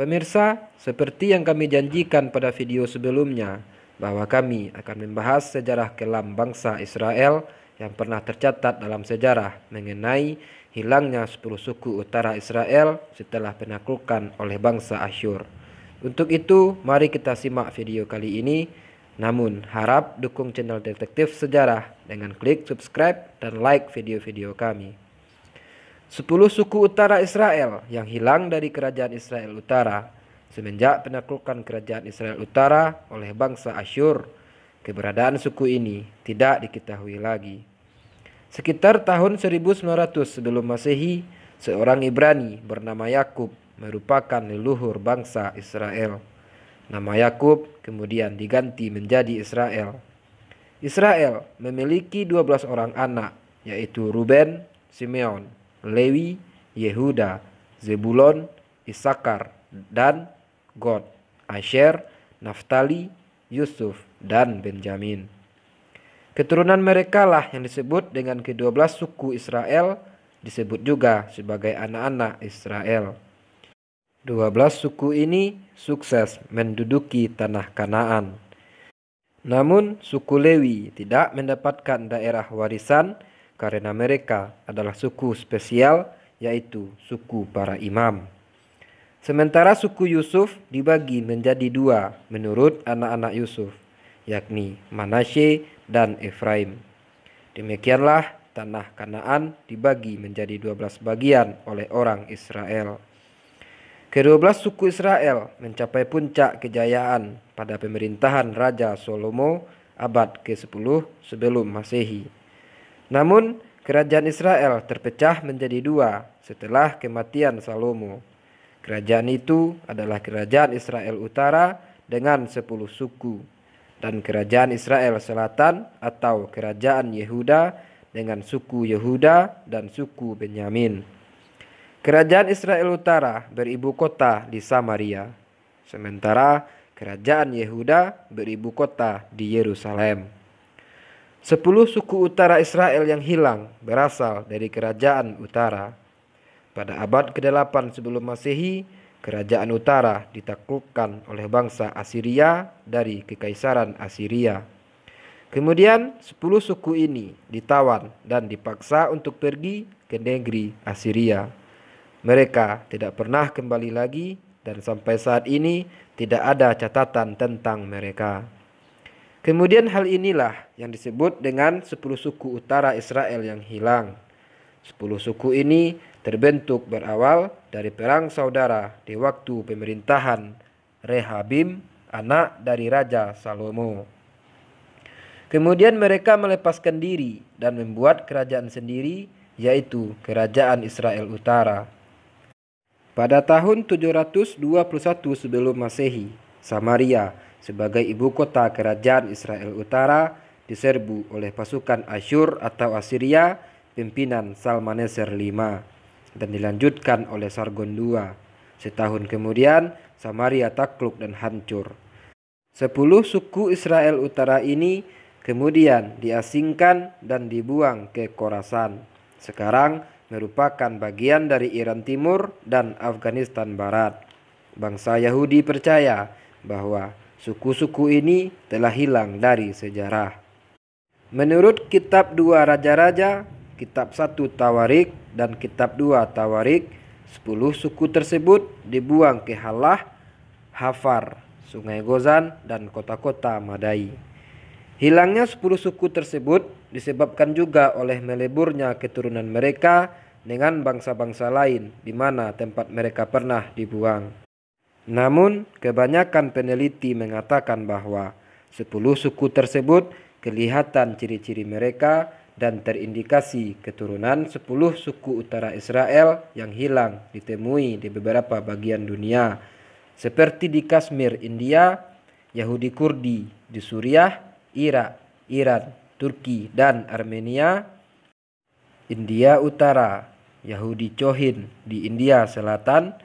Pemirsa, seperti yang kami janjikan pada video sebelumnya, bahwa kami akan membahas sejarah kelam bangsa Israel yang pernah tercatat dalam sejarah mengenai hilangnya 10 suku utara Israel setelah penaklukan oleh bangsa Asyur. Untuk itu, mari kita simak video kali ini. Namun, harap dukung channel Detektif Sejarah dengan klik subscribe dan like video-video kami. Sepuluh suku utara Israel yang hilang dari kerajaan Israel Utara semenjak penaklukan kerajaan Israel Utara oleh bangsa Asyur. Keberadaan suku ini tidak diketahui lagi. Sekitar tahun 1900 sebelum Masehi, seorang Ibrani bernama Yakub merupakan leluhur bangsa Israel. Nama Yakub kemudian diganti menjadi Israel. Israel memiliki 12 orang anak, yaitu Ruben, Simeon, Lewi, Yehuda, Zebulon, Isakar, dan God, Asher, Naftali, Yusuf, dan Benjamin. Keturunan mereka lah yang disebut dengan kedua belas suku Israel, disebut juga sebagai anak-anak Israel. Dua belas suku ini sukses menduduki tanah Kanaan. Namun, suku Lewi tidak mendapatkan daerah warisan karena mereka adalah suku spesial yaitu suku para imam. Sementara suku Yusuf dibagi menjadi dua menurut anak-anak Yusuf, yakni Manasye dan Efraim. Demikianlah tanah Kanaan dibagi menjadi dua belas bagian oleh orang Israel. Kedua belas suku Israel mencapai puncak kejayaan pada pemerintahan Raja Salomo abad ke-10 sebelum Masehi. Namun, kerajaan Israel terpecah menjadi dua setelah kematian Salomo. Kerajaan itu adalah kerajaan Israel Utara dengan sepuluh suku dan kerajaan Israel Selatan atau kerajaan Yehuda dengan suku Yehuda dan suku Benyamin. Kerajaan Israel Utara beribu kota di Samaria, sementara kerajaan Yehuda beribu kota di Yerusalem. Sepuluh suku utara Israel yang hilang berasal dari kerajaan utara. Pada abad ke-8 sebelum masehi, kerajaan utara ditaklukkan oleh bangsa Assyria dari kekaisaran Assyria. Kemudian sepuluh suku ini ditawan dan dipaksa untuk pergi ke negeri Assyria. Mereka tidak pernah kembali lagi dan sampai saat ini tidak ada catatan tentang mereka. Kemudian hal inilah yang disebut dengan sepuluh suku utara Israel yang hilang. Sepuluh suku ini terbentuk berawal dari perang saudara di waktu pemerintahan Rehabim, anak dari Raja Salomo. Kemudian mereka melepaskan diri dan membuat kerajaan sendiri, yaitu Kerajaan Israel Utara. Pada tahun 721 sebelum Masehi, Samaria sebagai ibu kota kerajaan Israel Utara diserbu oleh pasukan Asyur atau Assyria pimpinan Salmaneser V dan dilanjutkan oleh Sargon II. Setahun kemudian Samaria takluk dan hancur. Sepuluh suku Israel Utara ini kemudian diasingkan dan dibuang ke Korasan. Sekarang merupakan bagian dari Iran Timur dan Afghanistan Barat. Bangsa Yahudi percaya bahwa Suku-suku ini telah hilang dari sejarah. Menurut kitab dua raja-raja, kitab satu Tawarik dan kitab dua Tawarik, sepuluh suku tersebut dibuang ke Halah, Hafar, Sungai Gozan, dan kota-kota Madai. Hilangnya sepuluh suku tersebut disebabkan juga oleh meleburnya keturunan mereka dengan bangsa-bangsa lain di mana tempat mereka pernah dibuang. Namun, kebanyakan peneliti mengatakan bahwa sepuluh suku tersebut kelihatan ciri-ciri mereka dan terindikasi keturunan sepuluh suku utara Israel yang hilang ditemui di beberapa bagian dunia seperti di Kashmir, India, Yahudi Kurdi, di Suriah, Irak, Iran, Turki, dan Armenia, India Utara, Yahudi Chohin di India Selatan,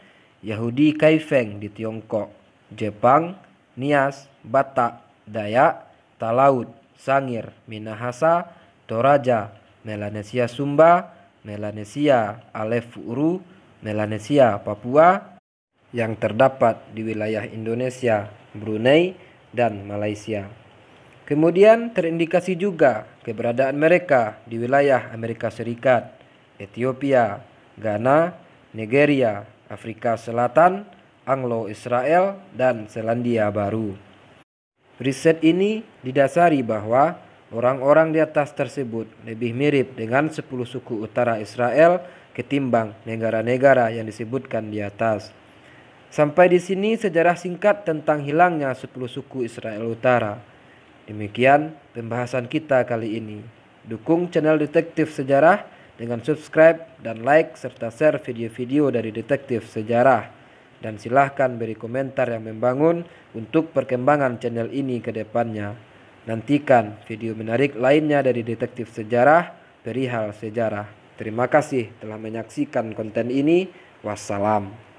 Yahudi Kaifeng di Tiongkok, Jepang, Nias, Batak, Dayak, Talaud, Sangir, Minahasa, Toraja, Melanesia Sumba, Melanesia Alef Uru, Melanesia Papua yang terdapat di wilayah Indonesia, Brunei, dan Malaysia. Kemudian terindikasi juga keberadaan mereka di wilayah Amerika Serikat, Ethiopia, Ghana, Nigeria, Afrika Selatan, Anglo-Israel, dan Selandia Baru. Riset ini didasari bahwa orang-orang di atas tersebut lebih mirip dengan 10 suku utara Israel ketimbang negara-negara yang disebutkan di atas. Sampai di sini sejarah singkat tentang hilangnya 10 suku Israel Utara. Demikian pembahasan kita kali ini. Dukung channel Detektif Sejarah dengan subscribe dan like serta share video-video dari Detektif Sejarah. Dan silahkan beri komentar yang membangun untuk perkembangan channel ini ke depannya. Nantikan video menarik lainnya dari Detektif Sejarah perihal sejarah. Terima kasih telah menyaksikan konten ini. Wassalam.